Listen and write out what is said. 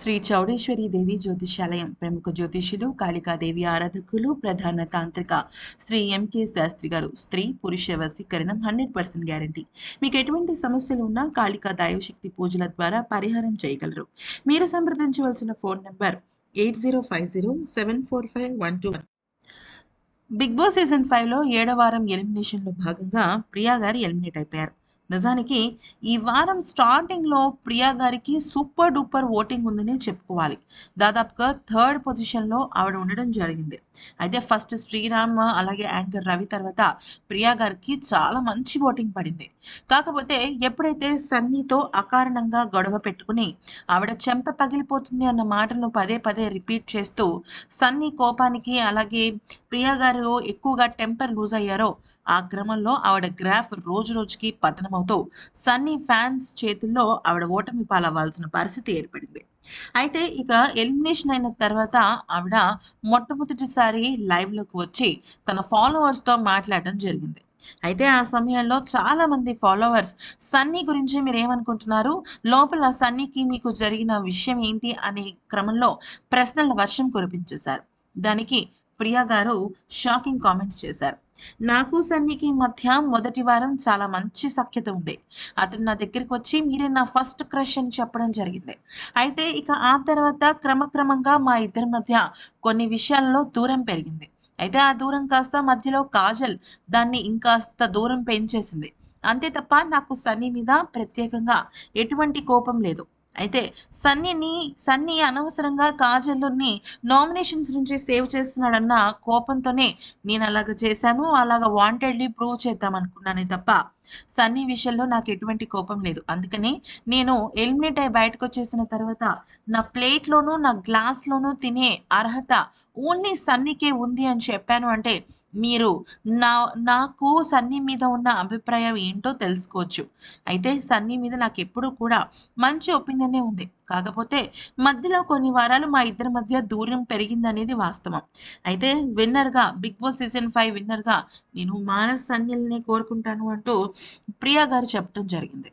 శ్రీ చౌడేశ్వరి దేవి జ్యోతిషాలయం ప్రముఖ జ్యోతిషులు కాళికాదేవి ఆరాధకులు ప్రధాన తాంత్రిక శ్రీ ఎంకే శాస్త్రి గారు స్త్రీ పురుష వశీకరణం హండ్రెడ్ పర్సెంట్ గ్యారంటీ మీకు ఎటువంటి సమస్యలు ఉన్నా కాళికా దైవశక్తి పూజల ద్వారా పరిహారం చేయగలరు మీరు సంప్రదించవలసిన phone number eight zero five zero seven four five one two one Bigg Boss season ఫైవ్లో ఏడో వారం ఎలిమినేషన్లో భాగంగా ప్రియా గారు ఎలిమినేట్ అయిపోయారు నిజానికి ఈ వారం స్టార్టింగ్లో ప్రియా గారికి సూపర్ డూపర్ ఓటింగ్ ఉందని చెప్పుకోవాలి దాదాపుగా థర్డ్ పొజిషన్లో ఆవిడ ఉండడం జరిగింది అయితే ఫస్ట్ శ్రీరామ్ అలాగే యాంకర్ రవి తర్వాత ప్రియా గారికి చాలా మంచి ఓటింగ్ పడింది కాకపోతే ఎప్పుడైతే సన్నీతో అకారణంగా గొడవ పెట్టుకుని ఆవిడ చెంప పగిలిపోతుంది అన్న మాటలను పదే పదే రిపీట్ చేస్తూ సన్నీ కోపానికి అలాగే ప్రియా గారు ఎక్కువగా టెంపర్ లూజ్ అయ్యారో ఆ క్రమంలో ఆవిడ గ్రాఫ్ రోజు రోజుకి పతనమవుతూ సన్నీ ఫ్యాన్స్ చేతుల్లో ఆవిడ ఓటమి పాలవ్వాల్సిన పరిస్థితి ఏర్పడింది అయితే ఇక ఎలిమినేషన్ అయిన తర్వాత ఆవిడ మొట్టమొదటిసారి లైవ్లోకి వచ్చి తన ఫాలోవర్స్తో మాట్లాడటం జరిగింది అయితే ఆ సమయంలో చాలా మంది ఫాలోవర్స్ సన్నీ గురించి మీరు ఏమనుకుంటున్నారు లోపల సన్నీకి మీకు జరిగిన విషయం ఏంటి అనే క్రమంలో ప్రశ్నల వర్షం కురిపించేశారు దానికి ప్రియా గారు షాకింగ్ కామెంట్స్ చేశారు నాకు సన్నీకి మధ్య మొదటి వారం చాలా మంచి సఖ్యత ఉంది అతను నా దగ్గరికి వచ్చి మీరే నా ఫస్ట్ క్రష్ అని చెప్పడం జరిగింది అయితే ఇక ఆ తర్వాత క్రమక్రమంగా మా ఇద్దరి మధ్య కొన్ని విషయాల్లో దూరం పెరిగింది అయితే ఆ దూరం కాస్త మధ్యలో కాజల్ దాన్ని ఇంకాస్త దూరం పెంచేసింది అంతే తప్ప నాకు సన్నీ మీద ప్రత్యేకంగా ఎటువంటి కోపం లేదు అయితే సన్నీని సన్నీ అనవసరంగా కాజల్ని నామినేషన్స్ నుంచి సేవ్ చేస్తున్నాడన్న కోపంతోనే నేను అలాగ చేశాను అలాగ వాంటెడ్లీ ప్రూవ్ చేద్దాం అనుకున్నానే తప్ప సన్నీ విషయంలో నాకు ఎటువంటి కోపం లేదు అందుకని నేను ఎలిమినేట్ అయ్యి బయటకు వచ్చేసిన తర్వాత నా ప్లేట్లోనూ నా గ్లాస్లోనూ తినే అర్హత ఓన్లీ సన్నీకే ఉంది అని చెప్పాను అంటే మీరు నా నాకు సన్నీ మీద ఉన్న అభిప్రాయం ఏంటో తెలుసుకోవచ్చు అయితే సన్నీ మీద నాకు ఎప్పుడూ కూడా మంచి ఒపీనియనే ఉంది కాకపోతే మధ్యలో కొన్ని వారాలు మా ఇద్దరి మధ్య దూరం పెరిగిందనేది వాస్తవం అయితే విన్నర్గా బిగ్ బాస్ సీజన్ ఫైవ్ విన్నర్గా నేను మానస్ సన్నీల్ని కోరుకుంటాను అంటూ ప్రియా గారు చెప్పడం జరిగింది